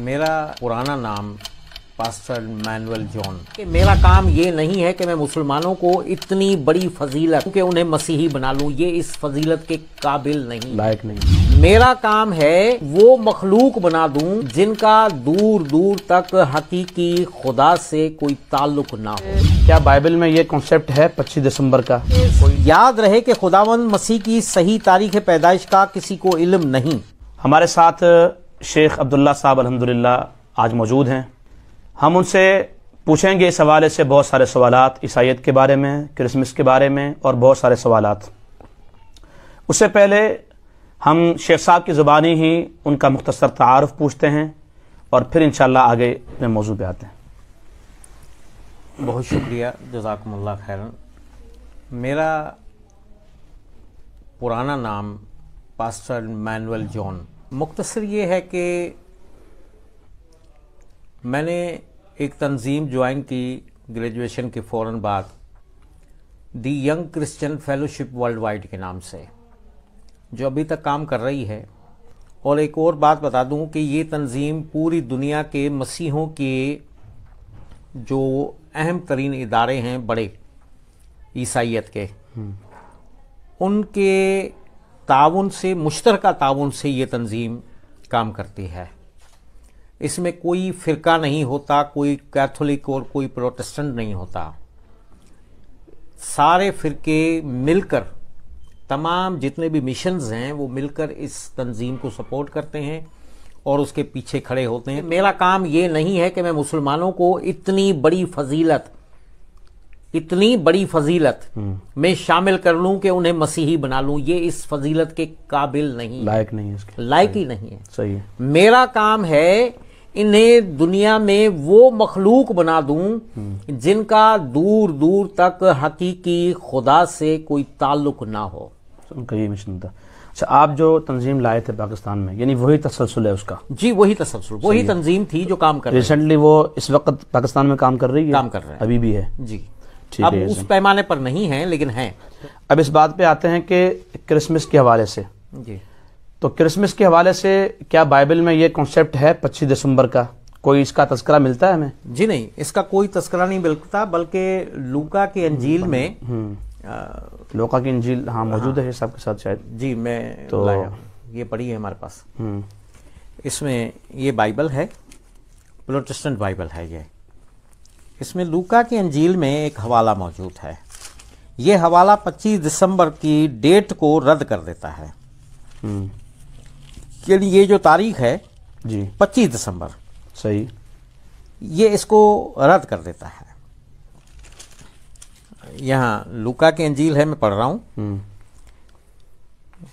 मेरा पुराना नाम पास्टर मैनुअल जॉन मेरा काम ये नहीं है कि मैं मुसलमानों को इतनी बड़ी फजीलत कि उन्हें मसीही बना लूं ये इस फजीलत के काबिल नहीं लायक नहीं मेरा काम है वो मखलूक बना दूं जिनका दूर दूर तक हकीकी खुदा से कोई ताल्लुक ना हो क्या बाइबल में ये कॉन्सेप्ट है पच्चीस दिसंबर का याद रहे कि खुदावंद मसीह की सही तारीख पैदाइश का किसी को इल्म नहीं हमारे साथ शेख अब्दुल्ला साहब अलहमदिल्ला आज मौजूद हैं हम उनसे पूछेंगे इस हवाले से बहुत सारे सवाल ईसाइत के बारे में क्रिसमस के बारे में और बहुत सारे सवाल उससे पहले हम शेख साहब की ज़ुबानी ही उनका मुख्तर तारफ़ पूछते हैं और फिर इन आगे अपने मौजू पर आते हैं बहुत शुक्रिया जजाकमल्ला खैरन मेरा पुराना नाम पास्टर मैनुअल जॉन मुख्तर ये है कि मैंने एक तंजीम ज्वाइन की ग्रेजुएशन के फ़ौर बाद the young Christian fellowship world wide के नाम से जो अभी तक काम कर रही है और एक और बात बता दूं कि ये तंजीम पूरी दुनिया के मसीहों के जो अहम तरीन इदारे हैं बड़े ईसाइत के हम्म। उनके ताउन से मुश्तरक ताउन से ये तंजीम काम करती है इसमें कोई फ़िरका नहीं होता कोई कैथोलिक और कोई प्रोटेस्टेंट नहीं होता सारे फ़िरके मिलकर तमाम जितने भी मिशंस हैं वो मिलकर इस तंजीम को सपोर्ट करते हैं और उसके पीछे खड़े होते हैं मेरा काम ये नहीं है कि मैं मुसलमानों को इतनी बड़ी फजीलत इतनी बड़ी फजीलत में हम्म। शामिल कर लूं कि उन्हें मसीही बना लूं ये इस फजीलत के काबिल नहीं लायक नहीं है लायक ही नहीं है सही है मेरा काम है इन्हें दुनिया में वो मखलूक बना दूं हम्म। जिनका दूर दूर तक हकीकी खुदा से कोई ताल्लुक ना हो अच्छा आप जो तंजीम लाए थे पाकिस्तान में यानी वही तसलसल है उसका जी वही तसलसल वही तंजीम थी जो काम कर रही रिसेंटली वो इस वक्त पाकिस्तान में काम कर रही है काम कर रहे हैं अभी भी है जी अब उस पैमाने पर नहीं है लेकिन है अब इस बात पे आते हैं कि क्रिसमस के हवाले से जी तो क्रिसमस के हवाले से क्या बाइबल में ये कॉन्सेप्ट है पच्चीस दिसंबर का कोई इसका तस्करा मिलता है हमें जी नहीं इसका कोई तस्करा नहीं मिलता बल्कि लूका की अंजील में हम्म। लूका की अंजील हाँ, हाँ। मौजूद है सबके साथ शायद जी मैं तो ये पढ़ी है हमारे पास हम्म। इसमें ये बाइबल है प्रोटेस्टेंट बाइबल है ये इसमें लूका की अंजील में एक हवाला मौजूद है ये हवाला 25 दिसंबर की डेट को रद्द कर देता है यानी हम्म। ये जो तारीख है जी 25 दिसंबर सही ये इसको रद्द कर देता है यहाँ लूका की अंजील है मैं पढ़ रहा हूँ हम्म।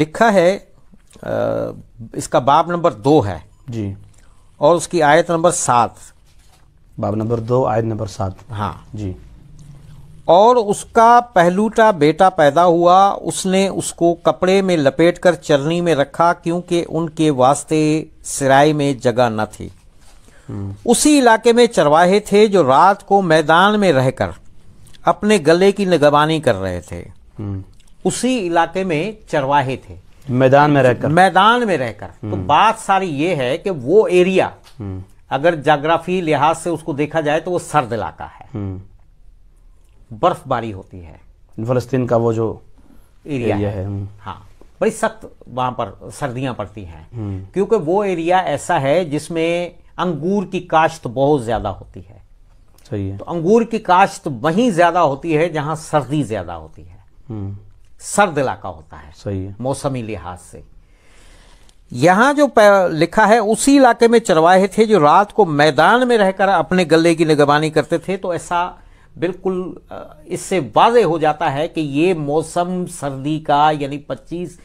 लिखा है आ, इसका बाब नंबर दो है जी और उसकी आयत नंबर सात बाब नंबर दो आयत नंबर सात हाँ जी और उसका पहलूटा बेटा पैदा हुआ उसने उसको कपड़े में लपेटकर चरनी में रखा क्योंकि उनके वास्ते सिराय में जगह न थी उसी इलाके में चरवाहे थे जो रात को मैदान में रहकर अपने गले की निगरानी कर रहे थे हम्म। उसी इलाके में चरवाहे थे मैदान में रहकर मैदान में रहकर तो हम्म। बात सारी ये है कि वो एरिया हम्म। अगर जाग्राफी लिहाज से उसको देखा जाए तो वो सर्द इलाका है हम्म। बर्फबारी होती है फलस्तीन का वो जो एरिया, एरिया है, है। हाँ बड़ी सख्त वहां पर सर्दियां पड़ती हैं क्योंकि वो एरिया ऐसा है जिसमें अंगूर की काश्त बहुत ज्यादा होती है सही है तो अंगूर की काश्त वहीं ज्यादा होती है जहां सर्दी ज्यादा होती है सर्द इलाका होता है सही है मौसमी लिहाज से यहां जो लिखा है उसी इलाके में चरवाहे थे जो रात को मैदान में रहकर अपने गले की निगरानी करते थे तो ऐसा बिल्कुल इससे वाजे हो जाता है कि ये मौसम सर्दी का यानी 25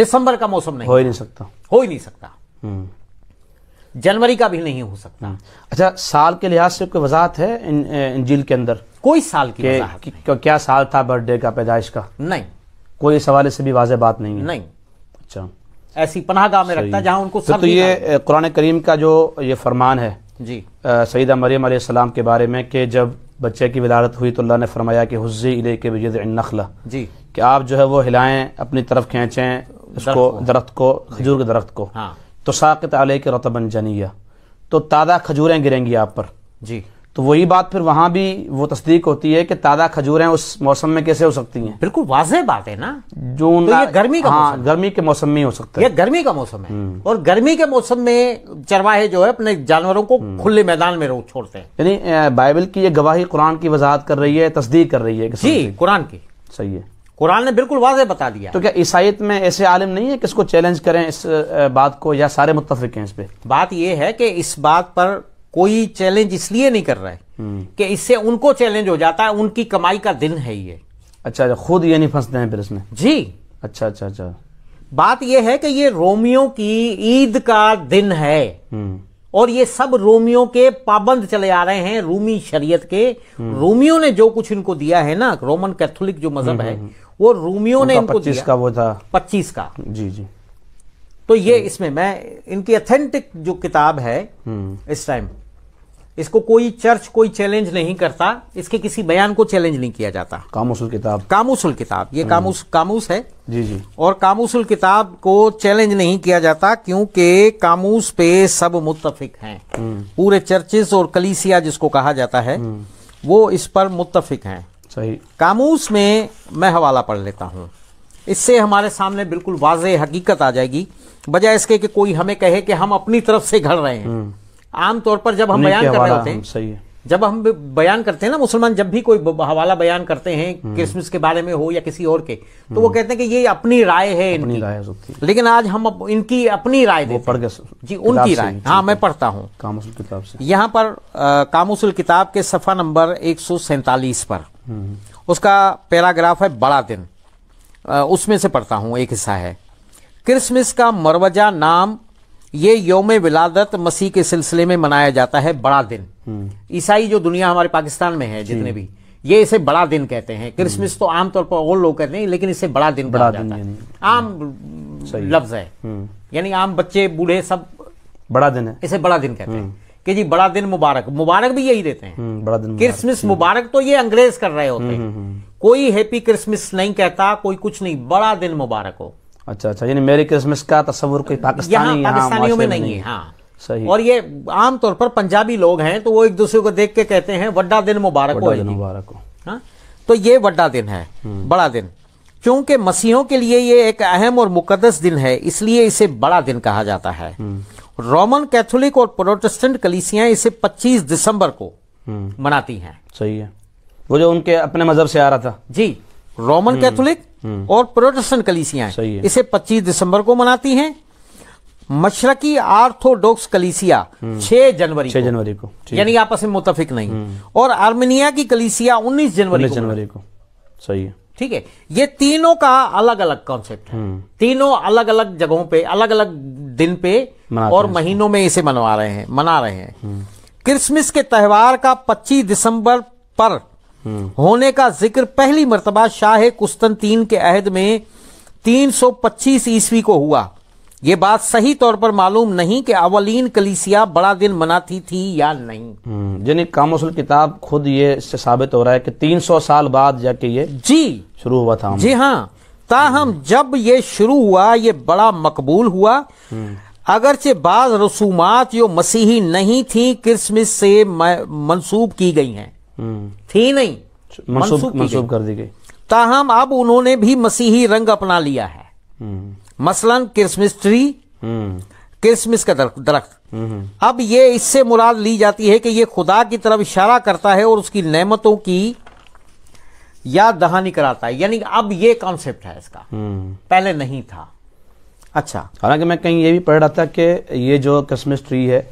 दिसंबर का मौसम नहीं हो ही नहीं सकता हो ही नहीं सकता हम्म। जनवरी का भी नहीं हो सकता हम्म। अच्छा साल के लिहाज से कोई वजाहत है जील के अंदर कोई साल की के, क्या साल था बर्थडे का पैदाइश का नहीं कोई इस हवाले से भी वाजह बात नहीं है नहीं अच्छा ऐसी पनाहगाह में रखता जहां उनको सब तो, तो ये कुरान करीम का जो ये फरमान है जी सईदा मरियम सलाम के बारे में कि जब बच्चे की विदारत हुई तो अल्लाह ने फरमाया कि हुज्जी इले के बजे नखला जी कि आप जो है वो हिलाएं अपनी तरफ खींचें उसको दरख्त को खजूर के दरख्त को हाँ। तो साकत आले के रतबन जनिया तो तादा खजूरें गिरेंगी आप पर जी तो वही बात फिर वहां भी वो तस्दीक होती है कि ताजा खजूरें उस मौसम में कैसे हो सकती हैं बिल्कुल वाजह बात है ना जून तो ये गर्मी का हाँ, गर्मी के मौसम में हो सकता है ये गर्मी का मौसम है हम्म। और गर्मी के मौसम में चरवाहे जो है अपने जानवरों को हम्म। खुले मैदान में छोड़ते हैं यानी बाइबल की ये गवाही कुरान की वजाहत कर रही है तस्दीक कर रही है जी कुरान की सही है कुरान ने बिल्कुल वाजह बता दिया तो क्या ईसाइत में ऐसे आलिम नहीं है कि इसको चैलेंज करें इस बात को या सारे मुतफिक हैं इस पे बात यह है कि इस बात पर कोई चैलेंज इसलिए नहीं कर रहा है हम्म। कि इससे उनको चैलेंज हो जाता है उनकी कमाई का दिन है ये अच्छा, अच्छा खुद ये नहीं फंसते हैं फिर इसमें जी अच्छा अच्छा अच्छा बात यह है कि ये रोमियो की ईद का दिन है हम्म। और ये सब रोमियो के पाबंद चले आ रहे हैं रूमी शरीयत के हम्म। रोमियो ने जो कुछ इनको दिया है ना रोमन कैथोलिक जो मजहब है वो रोमियो ने इनको दिया का वो था पच्चीस का जी जी तो ये हम्म। इसमें मैं इनकी अथेंटिक जो किताब है हम्म। इस टाइम इसको कोई चर्च कोई चैलेंज नहीं करता इसके किसी बयान को चैलेंज नहीं किया जाता कामूसुल किताब कामूसुल किताब ये हम्म। कामूस कामूस है जी जी और कामूसुल किताब को चैलेंज नहीं किया जाता क्योंकि कामूस पे सब मुत्तफिक हैं पूरे चर्चेस और कलीसिया जिसको कहा जाता है वो इस पर मुत्तफिक हैं सही कामूस में मैं हवाला पढ़ लेता हूँ इससे हमारे सामने बिल्कुल वाज हकीकत आ जाएगी बजाय इसके कि कोई हमें कहे कि हम अपनी तरफ से घड़ रहे हैं हम्म। आमतौर पर जब हम बयान कर रहे होते हैं सही है जब हम बयान करते हैं ना मुसलमान जब भी कोई हवाला बयान करते हैं हम्म। क्रिसमस के बारे में हो या किसी और के तो वो हम्म। कहते हैं कि ये अपनी राय है इनकी राय लेकिन आज हम इनकी अपनी राय देते पढ़ जी उनकी राय हाँ मैं पढ़ता हूँ कामुसल किताब से यहाँ पर आ, किताब के सफा नंबर एक पर उसका पैराग्राफ है बड़ा दिन उसमें से पढ़ता हूँ एक हिस्सा है क्रिसमस का मरवजा नाम ये योम विलादत मसीह के सिलसिले में मनाया जाता है बड़ा दिन हम्म। ईसाई जो दुनिया हमारे पाकिस्तान में है जितने भी ये इसे बड़ा दिन कहते हैं क्रिसमस हम्म। तो आमतौर पर और लोग कहते हैं लेकिन इसे बड़ा दिन बड़ा दिन है आम लफ्ज है हम्म। यानी आम बच्चे बूढ़े सब बड़ा दिन है इसे बड़ा दिन कहते हैं कि जी बड़ा दिन मुबारक मुबारक भी यही देते हैं हम्म, बड़ा दिन क्रिसमस हम्म। मुबारक तो ये अंग्रेज कर रहे होते हैं हम्म, कोई हैप्पी क्रिसमस नहीं कहता कोई कुछ नहीं बड़ा दिन मुबारक हो अच्छा अच्छा यानी मेरी क्रिसमस का तस्वुर कोई पाकिस्तानी हाँ, पाकिस्तानियों में नहीं है हाँ सही और ये आमतौर पर पंजाबी लोग हैं तो वो एक दूसरे को देख के कहते हैं वड्डा दिन मुबारक हो मुबारक हो हाँ? तो ये वड्डा दिन है बड़ा दिन क्योंकि मसीहों के लिए ये एक अहम और मुकदस दिन है इसलिए इसे बड़ा दिन कहा जाता है हम्म। रोमन कैथोलिक और प्रोटेस्टेंट कलिसियां इसे 25 दिसंबर को हम्म। मनाती हैं सही है वो जो उनके अपने मजहब से आ रहा था जी रोमन हम्म। कैथोलिक और प्रोटेस्टेंट कलिसिया इसे 25 दिसंबर को मनाती हैं मशरकी आर्थोडॉक्स कलीसिया 6 जनवरी 6 जनवरी को यानी आपस में मुतफिक नहीं और आर्मेनिया की कलीसिया 19 जनवरी जनवरी को सही है ठीक है ये तीनों का अलग अलग कॉन्सेप्ट है हम्म। तीनों अलग अलग जगहों पे अलग अलग दिन पे और महीनों में इसे मनवा रहे हैं मना रहे हैं हम्म। क्रिसमस के त्यौहार का 25 दिसंबर पर हम्म। होने का जिक्र पहली मरतबा शाह कुस्तन तीन के अहद में 325 ईस्वी को हुआ ये बात सही तौर पर मालूम नहीं कि अवलीन कलीसिया बड़ा दिन मनाती थी या नहीं हम्म, यानी कामसल किताब खुद ये इससे साबित हो रहा है कि 300 साल बाद जाके ये जी शुरू हुआ था जी हाँ ताहम हम्म। जब ये शुरू हुआ ये बड़ा मकबूल हुआ हम्म। अगरचे बाज रसूमात जो मसीही नहीं थी क्रिसमस से मंसूब की गई हैं थी नहीं मंसूब, मंसूब कर दी गई ताहम अब उन्होंने भी मसीही रंग अपना लिया है मसलन क्रिसमस ट्री हम्म। क्रिसमस का दरख्त हम्म। अब ये इससे मुराद ली जाती है कि ये खुदा की तरफ इशारा करता है और उसकी नेमतों की याद दहानी कराता है यानी अब ये कॉन्सेप्ट है इसका हम्म। पहले नहीं था अच्छा हालांकि मैं कहीं ये भी पढ़ रहा था कि ये जो क्रिसमस ट्री है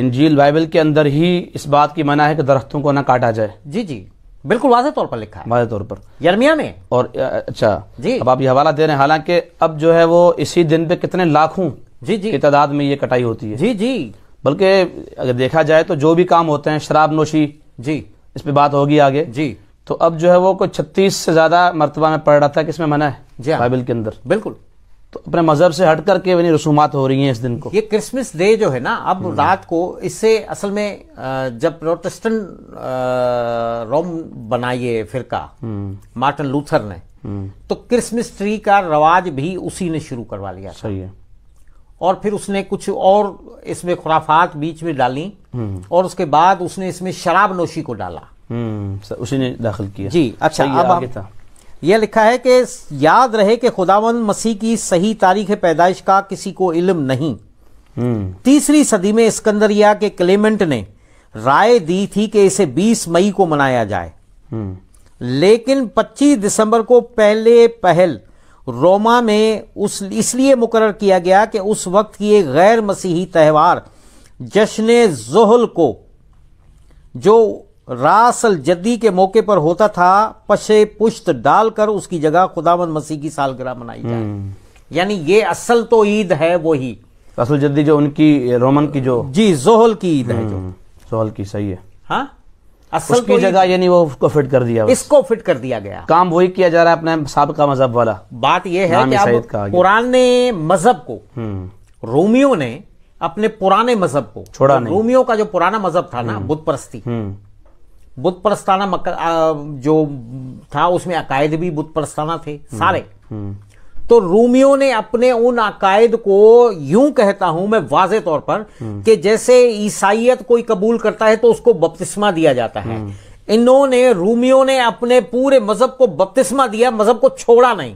इंजील बाइबल के अंदर ही इस बात की मना है कि दरख्तों को ना काटा जाए जी जी बिल्कुल वाजे तौर पर लिखा है वाजे तौर पर यर्मिया में और अच्छा जी अब आप ये हवाला दे रहे हैं हालांकि अब जो है वो इसी दिन पे कितने लाखों जी जी तादाद में ये कटाई होती है जी जी बल्कि अगर देखा जाए तो जो भी काम होते हैं शराब नोशी जी इस पे बात होगी आगे जी तो अब जो है वो कोई छत्तीस से ज्यादा मरतबा में पड़ रहा था किसमें मना है जी हाँ। बाइबल के अंदर बिल्कुल तो अपने मजहब से हट करके यानी रसूमात हो रही हैं इस दिन को ये क्रिसमस डे जो है ना अब हम्म। रात को इससे असल में जब प्रोटेस्टेंट रोम बनाइए फिरका हम्म। मार्टिन लूथर ने हम्म। तो क्रिसमस ट्री का रवाज भी उसी ने शुरू करवा लिया सही है और फिर उसने कुछ और इसमें खुराफात बीच में डाली और उसके बाद उसने इसमें शराब नोशी को डाला उसी ने दाखिल किया जी अच्छा अब आगे था यह लिखा है कि याद रहे कि खुदावन मसीह की सही तारीख पैदाइश का किसी को इल्म नहीं हम्म। तीसरी सदी में स्कंदरिया के क्लेमेंट ने राय दी थी कि इसे 20 मई को मनाया जाए हम्म। लेकिन 25 दिसंबर को पहले पहल रोमा में उस इसलिए मुकर किया गया कि उस वक्त की एक गैर मसीही त्यौहार जश्न जोहल को जो रासल जद्दी के मौके पर होता था पशे पुश्त डालकर उसकी जगह खुदावंद मसीह की सालगिरह मनाई जाए हम्म। यानी ये असल तो ईद है वो ही असल जद्दी जो उनकी रोमन की जो जी जोहल की ईद है जो हम्म, जोहल की सही है हाँ असल की तो जगह यानी वो उसको फिट कर दिया इसको फिट कर दिया गया काम वही किया जा रहा है अपने सबका मजहब वाला बात यह है कि अब पुराने मजहब को हम्म। रोमियो ने अपने पुराने मजहब को छोड़ा नहीं रोमियो का जो पुराना मजहब था ना बुद्ध परस्ती बुद्ध प्रस्थाना मक, आ, जो था उसमें अकायद भी बुद्ध प्रस्थाना थे सारे तो रूमियो ने अपने उन अकायद को यूं कहता हूं मैं वाजे तौर पर कि जैसे ईसाइत कोई कबूल करता है तो उसको बपतिस्मा दिया जाता है इन्होंने रूमियो ने अपने पूरे मजहब को बपतिस्मा दिया मजहब को छोड़ा नहीं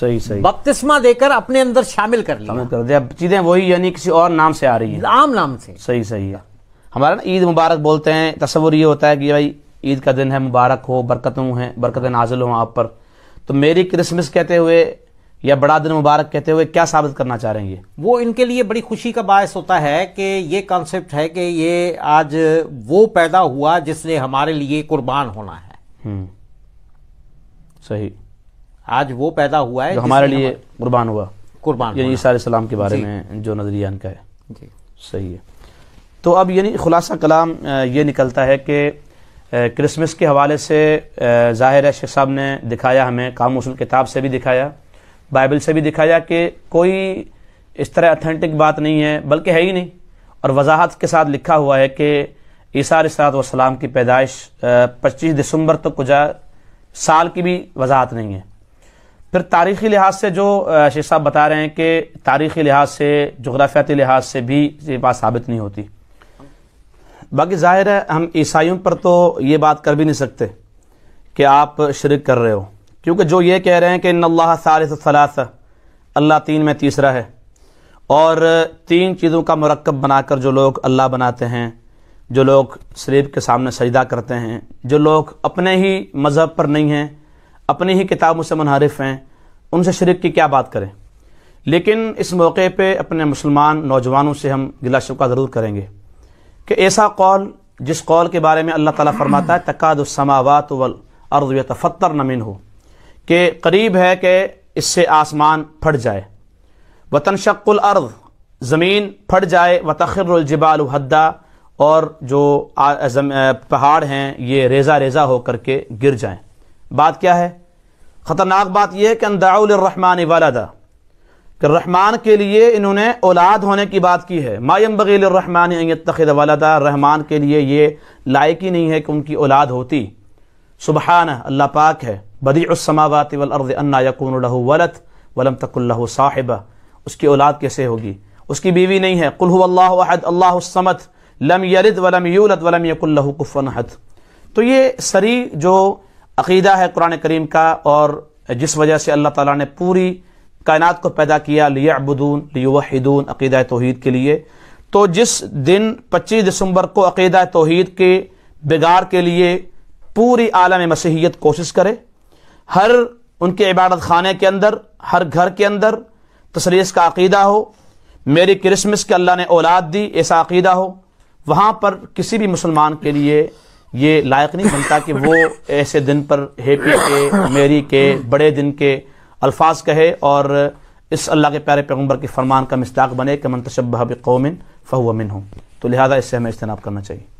सही सही बपतिस्मा देकर अपने अंदर शामिल कर लिया कर दिया चीजें वही यानी किसी और नाम से आ रही है आम नाम से सही सही है हमारा ना ईद मुबारक बोलते हैं तस्वुर ये होता है कि भाई ईद का दिन है मुबारक हो बरकतों हैं बरकतें नाजिल हों आप पर तो मेरी क्रिसमस कहते हुए या बड़ा दिन मुबारक कहते हुए क्या साबित करना चाह रहे हैं ये वो इनके लिए बड़ी खुशी का बायस होता है कि ये कॉन्सेप्ट है कि ये आज वो पैदा हुआ जिसने हमारे लिए कुर्बान होना है हम्म। सही आज वो पैदा हुआ है जो हमारे लिए कुर्बान हुआ कुर्बान ईसा सलाम के बारे में जो नजरिया इनका है जी सही है तो अब यानी खुलासा कलाम ये निकलता है कि क्रिसमस के हवाले से ज़ाहिर है शेख साहब ने दिखाया हमें काम उसूल किताब से भी दिखाया बाइबल से भी दिखाया कि कोई इस तरह अथेंटिक बात नहीं है बल्कि है ही नहीं और वजाहत के साथ लिखा हुआ है कि ईसा वसलाम की पैदाइश 25 दिसंबर तो कुजा साल की भी वजाहत नहीं है फिर तारीख़ी लिहाज से जो शेख साहब बता रहे हैं कि तारीख़ी लिहाज से जगराफियाती लिहाज से भी ये बात साबित नहीं होती बाकी ज़ाहिर है हम ईसाइयों पर तो ये बात कर भी नहीं सकते कि आप शर्क कर रहे हो क्योंकि जो ये कह रहे हैं कि नल्ला अल्लाह अल्लाह तीन में तीसरा है और तीन चीज़ों का मरकब बनाकर जो लोग अल्लाह बनाते हैं जो लोग शरीफ के सामने सजदा करते हैं जो लोग अपने ही मज़हब पर नहीं हैं अपनी ही किताबों से मुनहरफ हैं उनसे शर्क की क्या बात करें लेकिन इस मौके पे अपने मुसलमान नौजवानों से हम गिला शिका ज़रूर करेंगे कि ऐसा कौल जिस कौल के बारे में अल्लाह ताला फरमाता है तकादसमावात वल अर्द यतफ़तर नमिन हो के करीब है कि इससे आसमान फट जाए वतन शक्ल अर्द ज़मीन फट जाए व तखिरजबाल हद्दा और जो पहाड़ हैं ये रेजा रेजा होकर के गिर जाएं बात क्या है ख़तरनाक बात यह है कि अंदाउलरहमान वालदा कि रहमान के लिए इन्होंने औलाद होने की बात की है मायम बगील रहमान तखद वालदा रहमान के लिए ये लायक ही नहीं है कि उनकी औलाद होती सुबहान अल्लाह पाक है बदी उसमावत वलअर्द अन्ना यकून वलत वलम तकुल्लह साहिबा उसकी औलाद कैसे होगी उसकी बीवी नहीं है कुल्हु अल्लाह अहद अल्लाह समत लम यलिद वलम यूलत वलम यकुल्लह तो ये सरी जो अकीदा है कुरान करीम का और जिस वजह से अल्लाह ताला ने पूरी कायनात को पैदा किया लिया लियाबुदून वहीदून अकीदा तोहद के लिए तो जिस दिन 25 दिसंबर को अकीदा तोहद के बिगाड़ के लिए पूरी आलम मसीहियत कोशिश करे हर उनके इबादत खाने के अंदर हर घर के अंदर तसरीस का अकीदा हो मेरी क्रिसमस के अल्लाह ने औलाद दी ऐसा अकीदा हो वहाँ पर किसी भी मुसलमान के लिए ये लायक नहीं बनता कि वो ऐसे दिन पर हैप्पी के मेरी के बड़े दिन के अल्फाज कहे और इस अल्लाह के प्यारे पैगम्बर के फरमान का मिस्ताक बने कि मन तशबह बकौमिन फ़हुआ मिन हो तो लिहाजा इससे हमें इज्तनाब करना चाहिए